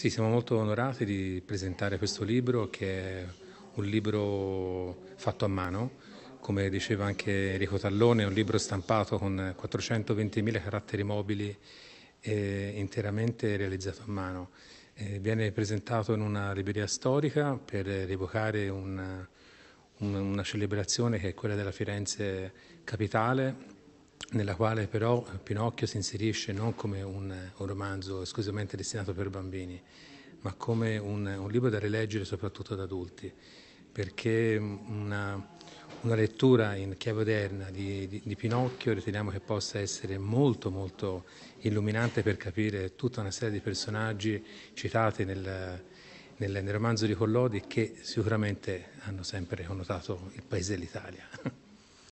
Sì, siamo molto onorati di presentare questo libro che è un libro fatto a mano, come diceva anche Enrico Tallone, un libro stampato con 420.000 caratteri mobili eh, interamente realizzato a mano. Eh, viene presentato in una libreria storica per rievocare una, una celebrazione che è quella della Firenze capitale nella quale però Pinocchio si inserisce non come un, un romanzo esclusivamente destinato per bambini, ma come un, un libro da rileggere soprattutto ad adulti, perché una, una lettura in chiave moderna di, di, di, Pinocchio riteniamo che possa essere molto molto illuminante per capire tutta una serie di personaggi citati nel, nel, nel romanzo di Collodi che sicuramente hanno sempre connotato il paese dell'Italia.